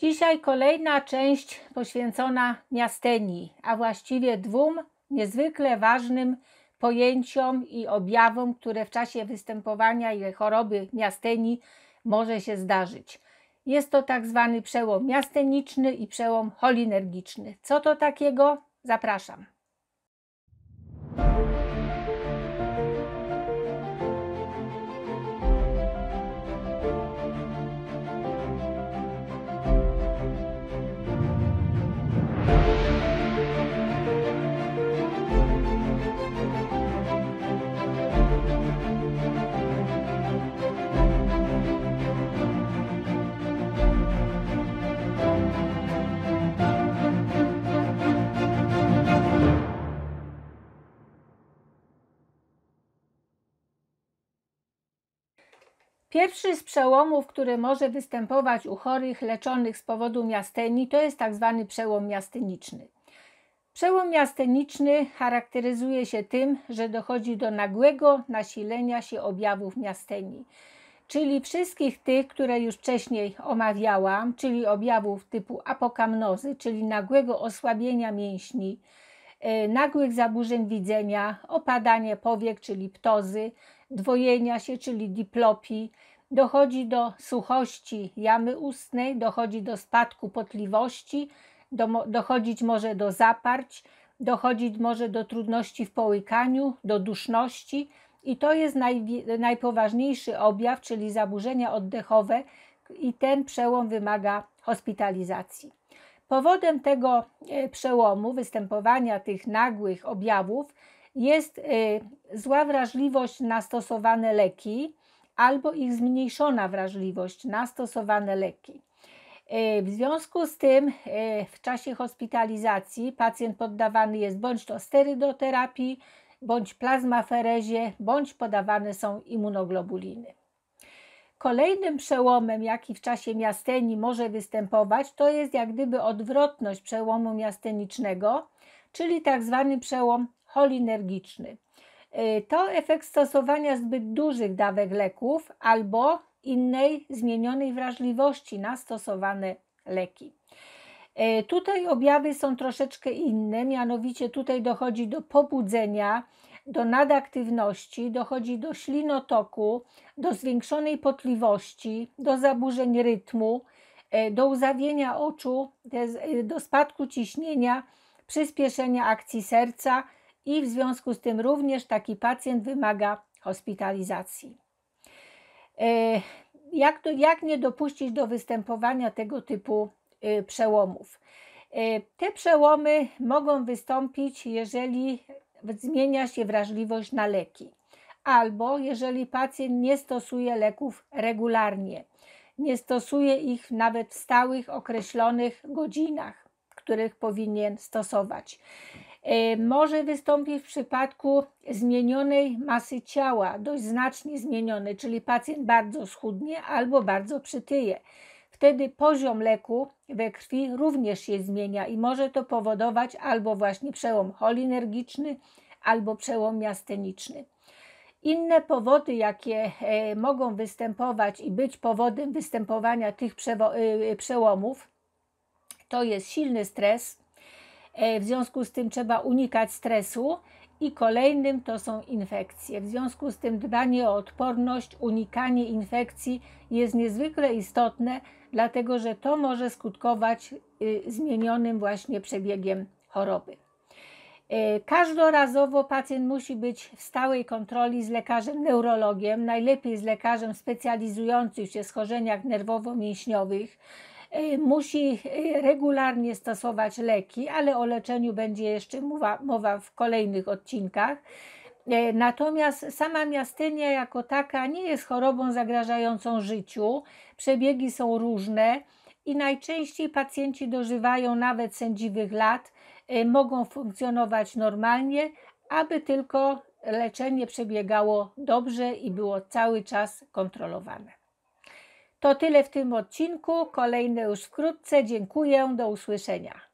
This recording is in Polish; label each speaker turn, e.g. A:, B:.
A: Dzisiaj kolejna część poświęcona miastenii, a właściwie dwóm niezwykle ważnym pojęciom i objawom, które w czasie występowania i choroby miastenii może się zdarzyć. Jest to tak zwany przełom miasteniczny i przełom cholinergiczny. Co to takiego? Zapraszam. Pierwszy z przełomów, który może występować u chorych leczonych z powodu miastenii, to jest tak zwany przełom miasteniczny. Przełom miasteniczny charakteryzuje się tym, że dochodzi do nagłego nasilenia się objawów miastenii, czyli wszystkich tych, które już wcześniej omawiałam, czyli objawów typu apokamnozy, czyli nagłego osłabienia mięśni, e, nagłych zaburzeń widzenia, opadanie powiek, czyli ptozy, dwojenia się, czyli diplopii, dochodzi do suchości jamy ustnej, dochodzi do spadku potliwości, do, dochodzić może do zaparć, dochodzić może do trudności w połykaniu, do duszności. I to jest naj, najpoważniejszy objaw, czyli zaburzenia oddechowe, i ten przełom wymaga hospitalizacji. Powodem tego e, przełomu, występowania tych nagłych objawów, jest y, zła wrażliwość na stosowane leki albo ich zmniejszona wrażliwość na stosowane leki. Y, w związku z tym y, w czasie hospitalizacji pacjent poddawany jest bądź to sterydoterapii, bądź plazmaferezie, bądź podawane są immunoglobuliny. Kolejnym przełomem, jaki w czasie miastenii może występować, to jest jak gdyby odwrotność przełomu miastenicznego, czyli tak zwany przełom cholinergiczny. Y, to efekt stosowania zbyt dużych dawek leków albo innej zmienionej wrażliwości na stosowane leki. Y, tutaj objawy są troszeczkę inne, mianowicie tutaj dochodzi do pobudzenia, do nadaktywności, dochodzi do ślinotoku, do zwiększonej potliwości, do zaburzeń rytmu, y, do uzawienia oczu, do spadku ciśnienia, przyspieszenia akcji serca, i w związku z tym również taki pacjent wymaga hospitalizacji. E, jak, to, jak nie dopuścić do występowania tego typu e, przełomów? E, te przełomy mogą wystąpić, jeżeli zmienia się wrażliwość na leki, albo jeżeli pacjent nie stosuje leków regularnie, nie stosuje ich nawet w stałych, określonych godzinach, których powinien stosować. E, może wystąpić w przypadku zmienionej masy ciała, dość znacznie zmienionej, czyli pacjent bardzo schudnie albo bardzo przytyje. Wtedy poziom leku we krwi również się zmienia i może to powodować albo właśnie przełom cholinergiczny, albo przełom miasteniczny. Inne powody, jakie e, mogą występować i być powodem występowania tych e, przełomów, to jest silny stres, E, w związku z tym trzeba unikać stresu. I kolejnym to są infekcje. W związku z tym dbanie o odporność, unikanie infekcji jest niezwykle istotne, dlatego że to może skutkować y, zmienionym właśnie przebiegiem choroby. E, każdorazowo pacjent musi być w stałej kontroli z lekarzem neurologiem, najlepiej z lekarzem specjalizującym się w schorzeniach nerwowo-mięśniowych. Y, musi y, regularnie stosować leki, ale o leczeniu będzie jeszcze mowa, mowa w kolejnych odcinkach. Y, natomiast sama miastynia jako taka nie jest chorobą zagrażającą życiu. Przebiegi są różne i najczęściej pacjenci dożywają nawet sędziwych lat, mogą funkcjonować normalnie, aby tylko leczenie przebiegało dobrze i było cały czas kontrolowane. To tyle w tym odcinku. Kolejne już wkrótce. Dziękuję. Do usłyszenia.